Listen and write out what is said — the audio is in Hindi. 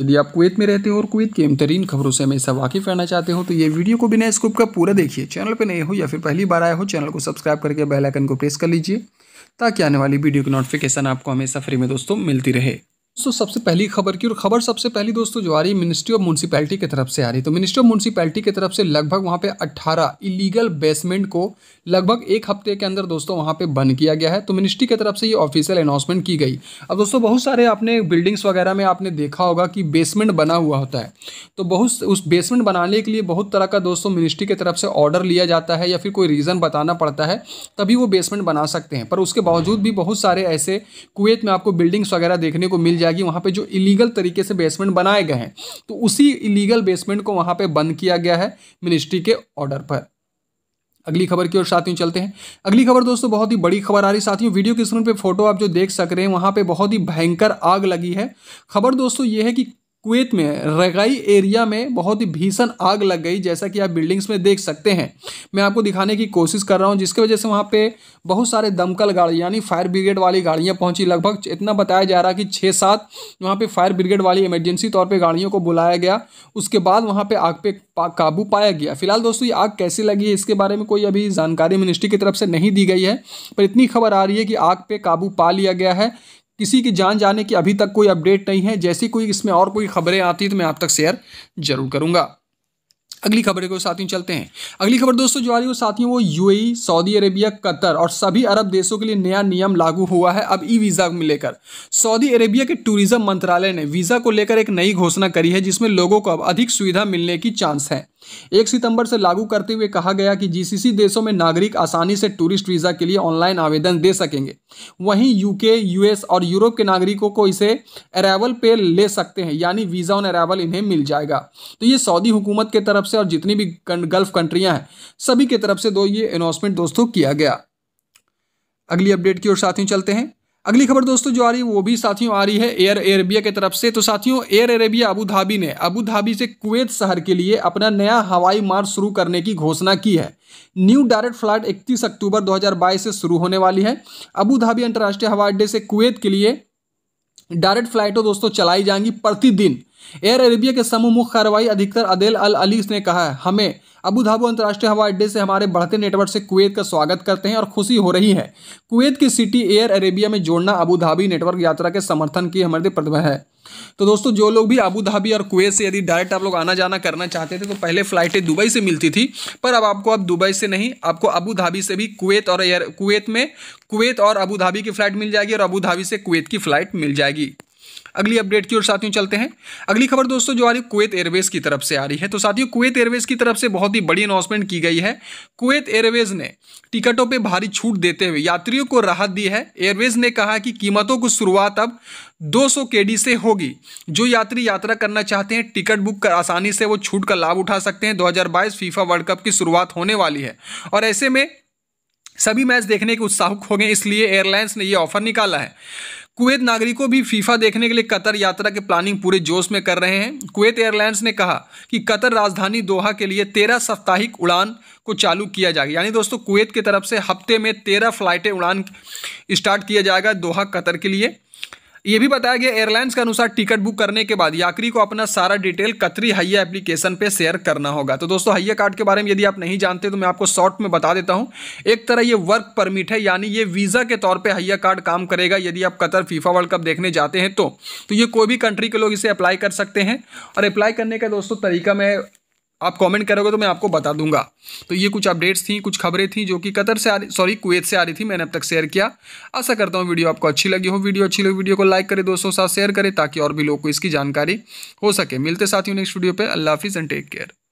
यदि आप कुवैत में रहते हो और कुवैत की अमतरीन खबरों से हमेशा वाकिफ रहना चाहते हो तो ये वीडियो को बिना स्कूप का पूरा देखिए चैनल पर नए हो या फिर पहली बार आए हो चैनल को सब्सक्राइब करके बेल आइकन को प्रेस कर लीजिए ताकि आने वाली वीडियो की नोटिफिकेशन आपको हमेशा फ्री में दोस्तों मिलती रहे दोस्तों सबसे पहली खबर की और खबर सबसे पहली दोस्तों जो आ रही मिनिस्ट्री ऑफ म्यूनसिपैलिटी की तरफ से आ रही तो मिनिस्ट्री ऑफ म्यूनसिपैलिटी की तरफ से लगभग वहाँ पे 18 इलीगल बेसमेंट को लगभग एक हफ्ते के अंदर दोस्तों वहाँ पे बंद किया गया है तो मिनिस्ट्री की तरफ से ये ऑफिशियल अनाउंसमेंट की गई अब दोस्तों बहुत सारे आपने बिल्डिंग्स वगैरह में आपने देखा होगा कि बेसमेंट बना हुआ होता है तो बहुत उस बेसमेंट बनाने के लिए बहुत तरह का दोस्तों मिनिस्ट्री की तरफ से ऑर्डर लिया जाता है या फिर कोई रीज़न बताना पड़ता है तभी वो बेसमेंट बना सकते हैं पर उसके बावजूद भी बहुत सारे ऐसे कुएत में आपको बिल्डिंग्स वगैरह देखने को मिल जाए किया कि वहाँ पे जो इलीगल तरीके से बेसमेंट बनाए गए हैं तो उसी इलीगल बेसमेंट को वहाँ पे बंद किया गया है मिनिस्ट्री के ऑर्डर पर अगली खबर की ओर साथियों चलते हैं अगली खबर दोस्तों बहुत ही बड़ी खबर आ रही साथियों वीडियो के स्क्रीन पे फोटो आप जो देख सक रहे हैं वहाँ पे बहुत ही भयंकर आग लगी है खबर दोस्तों ये है कि कुवैत में रगाई एरिया में बहुत ही भीषण आग लग गई जैसा कि आप बिल्डिंग्स में देख सकते हैं मैं आपको दिखाने की कोशिश कर रहा हूँ जिसकी वजह से वहाँ पे बहुत सारे दमकल गाड़ी यानी फायर ब्रिगेड वाली गाड़ियाँ पहुँची लगभग इतना बताया जा रहा कि छः सात वहाँ पर फायर ब्रिगेड वाली इमरजेंसी तौर पर गाड़ियों को बुलाया गया उसके बाद वहाँ पर आग पे काबू पाया गया फिलहाल दोस्तों ये आग कैसे लगी है इसके बारे में कोई अभी जानकारी मिनिस्ट्री की तरफ से नहीं दी गई है पर इतनी खबर आ रही है कि आग पर काबू पा लिया गया है किसी की जान जाने की अभी तक कोई अपडेट नहीं है जैसी कोई इसमें और कोई खबरें आती है तो मैं आप तक शेयर जरूर करूंगा अगली खबर को साथियों चलते हैं अगली खबर दोस्तों जो आ रही है साथियों वो यूएई सऊदी अरेबिया कतर और सभी अरब देशों के लिए नया नियम लागू हुआ है अब ई वीज़ा में लेकर सऊदी अरेबिया के टूरिज्म मंत्रालय ने वीज़ा को लेकर एक नई घोषणा करी है जिसमें लोगों को अब अधिक सुविधा मिलने की चांस है एक सितंबर से लागू करते हुए कहा गया कि जीसीसी देशों में नागरिक आसानी से टूरिस्ट वीज़ा के लिए ऑनलाइन आवेदन दे सकेंगे वहीं यूके यूएस और यूरोप के नागरिकों को इसे अरावल पे ले सकते हैं यानी वीज़ा ऑन अरावल इन्हें मिल जाएगा तो ये सऊदी हुकूमत के तरफ से और जितनी भी गल्फ कंट्रियाँ हैं सभी की तरफ से दो ये अनाउंसमेंट दोस्तों किया गया अगली अपडेट की ओर साथियों चलते हैं अगली खबर दोस्तों जो आ रही है वो भी साथियों आ रही है एयर एरेबिया की तरफ से तो साथियों एयर एरेबिया अबू धाबी ने अबू धाबी से कुवैत शहर के लिए अपना नया हवाई मार्ग शुरू करने की घोषणा की है न्यू डायरेक्ट फ्लाइट 31 अक्टूबर 2022 से शुरू होने वाली है अबू धाबी अंतर्राष्ट्रीय हवाई अड्डे से कुवैत के लिए डायरेक्ट फ्लाइटों दोस्तों चलाई जाएंगी प्रतिदिन एयर अरेबिया के समूह मुख्य कार्रवाई अधिकतर अदेल अल अलीस ने कहा है हमें अबू धाबू अंतर्राष्ट्रीय हवाई अड्डे से हमारे बढ़ते नेटवर्क से कुवैत का स्वागत करते हैं और खुशी हो रही है कुवैत की सिटी एयर अरेबिया में जोड़ना अबू धाबी नेटवर्क यात्रा के समर्थन की हमारी प्रतिभा है तो दोस्तों जो लोग भी अबू धाबी और कुवैत से यदि डायरेक्ट आप लोग आना जाना करना चाहते थे तो पहले फ़्लाइटें दुबई से मिलती थी पर अब आपको अब दुबई से नहीं आपको अबू धाबी से भी कुवैत और एयर कुवैत में कुवैत और अबू धाबी की फ़्लाइट मिल जाएगी और अबू धाबी से कुवैत की फ़्लाइट मिल जाएगी अगली अपडेट की ओर साथियों चलते हैं अगली खबर दोस्तों जो आ रही कुवैत एयरवेज की तरफ से आ रही है तो साथियों कुवैत एयरवेज की तरफ से बहुत ही बड़ी अनाउंसमेंट की गई है कुवैत एयरवेज ने टिकटों पे भारी छूट देते हुए यात्रियों को राहत दी है एयरवेज ने कहा कि कीमतों की शुरुआत अब 200 सौ केडी से होगी जो यात्री यात्रा करना चाहते हैं टिकट बुक कर आसानी से वो छूट का लाभ उठा सकते हैं दो फीफा वर्ल्ड कप की शुरुआत होने वाली है और ऐसे में सभी मैच देखने के उत्साहक हो गए इसलिए एयरलाइंस ने यह ऑफर निकाला है कुवैत नागरिकों भी फीफा देखने के लिए कतर यात्रा के प्लानिंग पूरे जोश में कर रहे हैं कुवैत एयरलाइंस ने कहा कि कतर राजधानी दोहा के लिए तेरह साप्ताहिक उड़ान को चालू किया जाएगा यानी दोस्तों कुवैत की तरफ से हफ्ते में तेरह फ्लाइटें उड़ान स्टार्ट किया जाएगा दोहा कतर के लिए ये भी बताया गया एयरलाइंस के अनुसार टिकट बुक करने के बाद यात्री को अपना सारा डिटेल कतरी हैया एप्लीकेशन पे शेयर करना होगा तो दोस्तों हैया कार्ड के बारे में यदि आप नहीं जानते तो मैं आपको शॉर्ट में बता देता हूँ एक तरह ये वर्क परमिट है यानी ये वीज़ा के तौर पर हैया कार्ड काम करेगा यदि आप कतर फीफा वर्ल्ड कप देखने जाते हैं तो, तो ये कोई भी कंट्री के लोग इसे अप्लाई कर सकते हैं और अप्लाई करने का दोस्तों तरीका मैं आप कमेंट करोगे तो मैं आपको बता दूंगा तो ये कुछ अपडेट्स थी कुछ खबरें थी जो कि कतर से आ रही सॉरी कुवैत से आ रही थी मैंने अब तक शेयर किया आशा करता हूँ वीडियो आपको अच्छी लगी हो वीडियो अच्छी लगी वीडियो को लाइक करें दोस्तों साथ शेयर करें ताकि और भी लोग को इसकी जानकारी हो सके मिलते साथ ही नेक्स्ट वीडियो पर अल्लाह हाफिज़ एंड टेक केयर